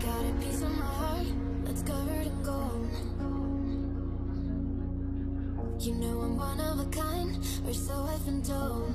Got a piece of my heart that's covered in gold. You know I'm one of a kind, or so I've been told.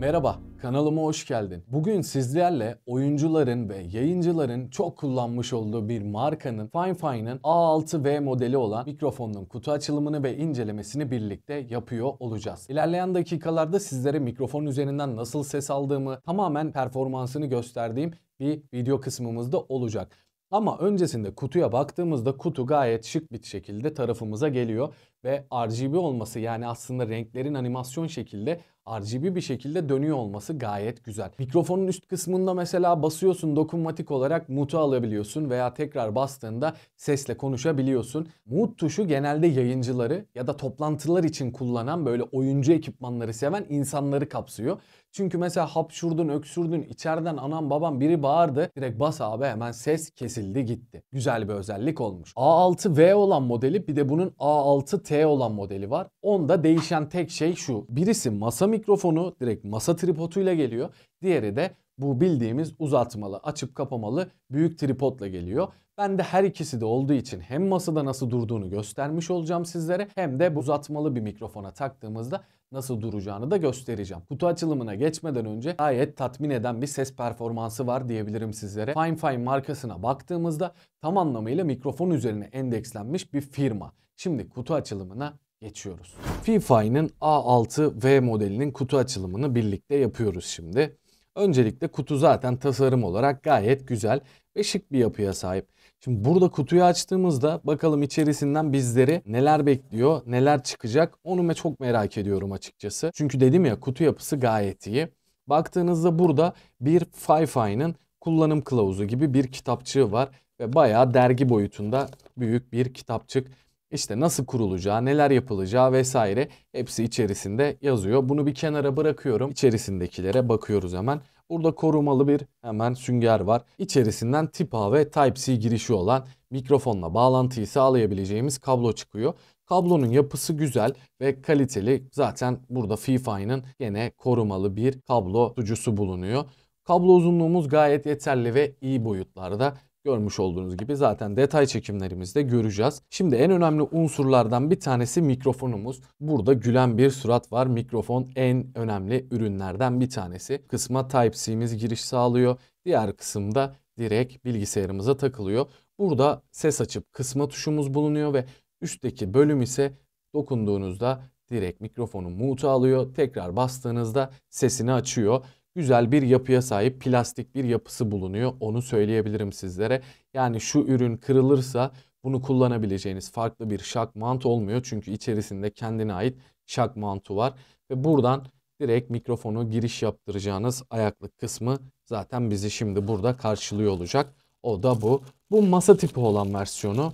Merhaba, kanalıma hoş geldin. Bugün sizlerle oyuncuların ve yayıncıların çok kullanmış olduğu bir markanın Fine FineFine'ın A6V modeli olan mikrofonun kutu açılımını ve incelemesini birlikte yapıyor olacağız. İlerleyen dakikalarda sizlere mikrofon üzerinden nasıl ses aldığımı, tamamen performansını gösterdiğim bir video kısmımızda olacak. Ama öncesinde kutuya baktığımızda kutu gayet şık bir şekilde tarafımıza geliyor ve RGB olması yani aslında renklerin animasyon şekilde RGB bir şekilde dönüyor olması gayet güzel. Mikrofonun üst kısmında mesela basıyorsun dokunmatik olarak mute'u alabiliyorsun veya tekrar bastığında sesle konuşabiliyorsun. Mute tuşu genelde yayıncıları ya da toplantılar için kullanan böyle oyuncu ekipmanları seven insanları kapsıyor. Çünkü mesela hapşurdun, öksürdün, içeriden anam babam biri bağırdı. Direkt bas abi hemen ses kesildi gitti. Güzel bir özellik olmuş. A6V olan modeli bir de bunun A6T T olan modeli var. Onda değişen tek şey şu. Birisi masa mikrofonu direkt masa tripoduyla geliyor. Diğeri de bu bildiğimiz uzatmalı, açıp kapamalı büyük tripodla geliyor. Ben de her ikisi de olduğu için hem masada nasıl durduğunu göstermiş olacağım sizlere hem de uzatmalı bir mikrofona taktığımızda nasıl duracağını da göstereceğim. Kutu açılımına geçmeden önce gayet tatmin eden bir ses performansı var diyebilirim sizlere. Fine Fine markasına baktığımızda tam anlamıyla mikrofon üzerine endekslenmiş bir firma. Şimdi kutu açılımına geçiyoruz. FIFA'nın A6V modelinin kutu açılımını birlikte yapıyoruz şimdi. Öncelikle kutu zaten tasarım olarak gayet güzel ve şık bir yapıya sahip. Şimdi burada kutuyu açtığımızda bakalım içerisinden bizleri neler bekliyor, neler çıkacak onu çok merak ediyorum açıkçası. Çünkü dedim ya kutu yapısı gayet iyi. Baktığınızda burada bir FIFA'nın kullanım kılavuzu gibi bir kitapçığı var ve bayağı dergi boyutunda büyük bir kitapçık işte nasıl kurulacağı, neler yapılacağı vesaire hepsi içerisinde yazıyor. Bunu bir kenara bırakıyorum. İçerisindekilere bakıyoruz hemen. Burada korumalı bir hemen sünger var. İçerisinden tip A ve Type-C girişi olan mikrofonla bağlantıyı sağlayabileceğimiz kablo çıkıyor. Kablonun yapısı güzel ve kaliteli. Zaten burada FiFi'nin yine korumalı bir kablo tutucusu bulunuyor. Kablo uzunluğumuz gayet yeterli ve iyi boyutlarda. Görmüş olduğunuz gibi zaten detay çekimlerimizde göreceğiz. Şimdi en önemli unsurlardan bir tanesi mikrofonumuz. Burada gülen bir surat var. Mikrofon en önemli ürünlerden bir tanesi. Kısma Type-C'miz giriş sağlıyor. Diğer kısımda direkt bilgisayarımıza takılıyor. Burada ses açıp kısma tuşumuz bulunuyor ve üstteki bölüm ise dokunduğunuzda direkt mikrofonu mute alıyor. Tekrar bastığınızda sesini açıyor güzel bir yapıya sahip plastik bir yapısı bulunuyor. Onu söyleyebilirim sizlere. Yani şu ürün kırılırsa bunu kullanabileceğiniz farklı bir şak mantı olmuyor. Çünkü içerisinde kendine ait şak mantu var. Ve buradan direkt mikrofonu giriş yaptıracağınız ayaklık kısmı zaten bizi şimdi burada karşılıyor olacak. O da bu. Bu masa tipi olan versiyonu.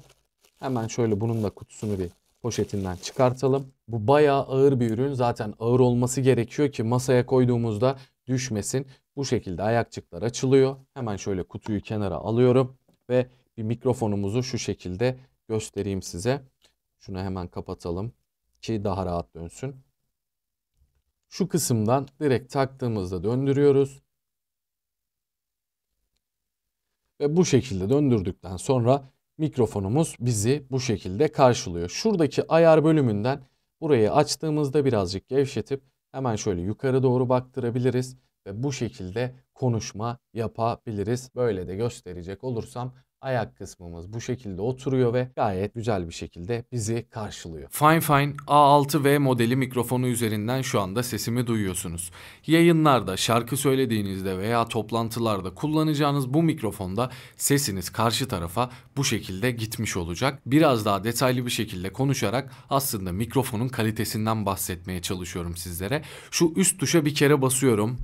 Hemen şöyle bunun da kutusunu bir poşetinden çıkartalım. Bu bayağı ağır bir ürün. Zaten ağır olması gerekiyor ki masaya koyduğumuzda düşmesin. Bu şekilde ayakçıklar açılıyor. Hemen şöyle kutuyu kenara alıyorum ve bir mikrofonumuzu şu şekilde göstereyim size. Şunu hemen kapatalım ki daha rahat dönsün. Şu kısımdan direkt taktığımızda döndürüyoruz. Ve bu şekilde döndürdükten sonra mikrofonumuz bizi bu şekilde karşılıyor. Şuradaki ayar bölümünden burayı açtığımızda birazcık gevşetip hemen şöyle yukarı doğru baktırabiliriz ve bu şekilde konuşma yapabiliriz. Böyle de gösterecek olursam ayak kısmımız bu şekilde oturuyor ve gayet güzel bir şekilde bizi karşılıyor. Fine Fine A6V modeli mikrofonu üzerinden şu anda sesimi duyuyorsunuz. Yayınlarda, şarkı söylediğinizde veya toplantılarda kullanacağınız bu mikrofonda sesiniz karşı tarafa bu şekilde gitmiş olacak. Biraz daha detaylı bir şekilde konuşarak aslında mikrofonun kalitesinden bahsetmeye çalışıyorum sizlere. Şu üst tuşa bir kere basıyorum.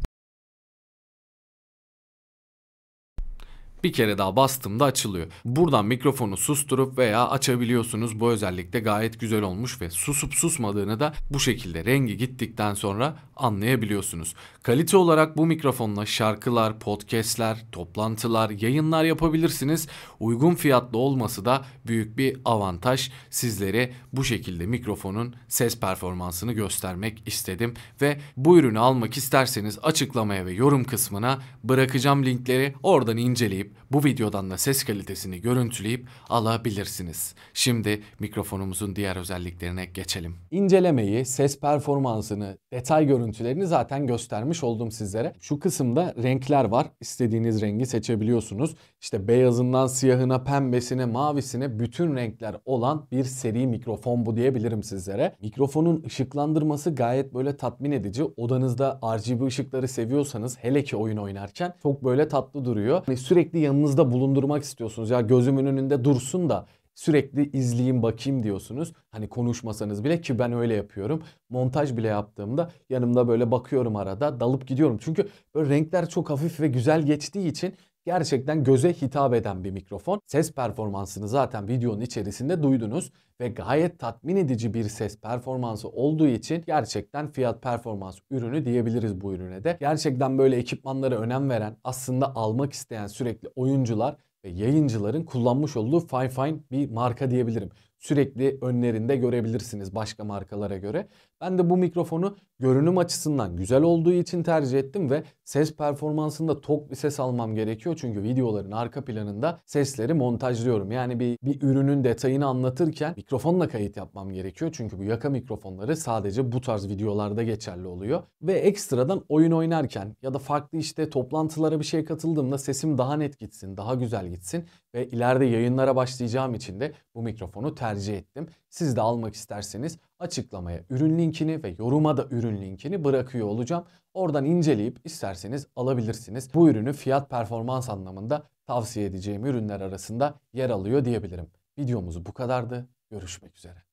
Bir kere daha bastığımda açılıyor. Buradan mikrofonu susturup veya açabiliyorsunuz. Bu özellikle gayet güzel olmuş ve susup susmadığını da bu şekilde rengi gittikten sonra anlayabiliyorsunuz. Kalite olarak bu mikrofonla şarkılar, podcastler, toplantılar, yayınlar yapabilirsiniz. Uygun fiyatlı olması da büyük bir avantaj. Sizlere bu şekilde mikrofonun ses performansını göstermek istedim ve bu ürünü almak isterseniz açıklamaya ve yorum kısmına bırakacağım linkleri. Oradan inceleyip tıklayıp bu videodan da ses kalitesini görüntüleyip alabilirsiniz. Şimdi mikrofonumuzun diğer özelliklerine geçelim. İncelemeyi, ses performansını, detay görüntülerini zaten göstermiş oldum sizlere. Şu kısımda renkler var. İstediğiniz rengi seçebiliyorsunuz. İşte beyazından siyahına, pembesine, mavisine bütün renkler olan bir seri mikrofon bu diyebilirim sizlere. Mikrofonun ışıklandırması gayet böyle tatmin edici. Odanızda RGB ışıkları seviyorsanız hele ki oyun oynarken çok böyle tatlı duruyor. Hani sürekli yanınızda bulundurmak istiyorsunuz. Ya gözümün önünde dursun da sürekli izleyeyim bakayım diyorsunuz. Hani konuşmasanız bile ki ben öyle yapıyorum. Montaj bile yaptığımda yanımda böyle bakıyorum arada dalıp gidiyorum. Çünkü böyle renkler çok hafif ve güzel geçtiği için gerçekten göze hitap eden bir mikrofon. Ses performansını zaten videonun içerisinde duydunuz ve gayet tatmin edici bir ses performansı olduğu için gerçekten fiyat performans ürünü diyebiliriz bu ürüne de. Gerçekten böyle ekipmanlara önem veren, aslında almak isteyen sürekli oyuncular e, yayıncıların kullanmış olduğu fine fine bir marka diyebilirim. Sürekli önlerinde görebilirsiniz başka markalara göre. Ben de bu mikrofonu görünüm açısından güzel olduğu için tercih ettim ve ses performansında tok bir ses almam gerekiyor. Çünkü videoların arka planında sesleri montajlıyorum. Yani bir, bir ürünün detayını anlatırken mikrofonla kayıt yapmam gerekiyor. Çünkü bu yaka mikrofonları sadece bu tarz videolarda geçerli oluyor. Ve ekstradan oyun oynarken ya da farklı işte toplantılara bir şey katıldığımda sesim daha net gitsin, daha güzel gitsin. Ve ileride yayınlara başlayacağım için de bu mikrofonu tercih ettim. Siz de almak isterseniz açıklamaya ürün linkini ve yoruma da ürün linkini bırakıyor olacağım. Oradan inceleyip isterseniz alabilirsiniz. Bu ürünü fiyat performans anlamında tavsiye edeceğim ürünler arasında yer alıyor diyebilirim. Videomuz bu kadardı. Görüşmek üzere.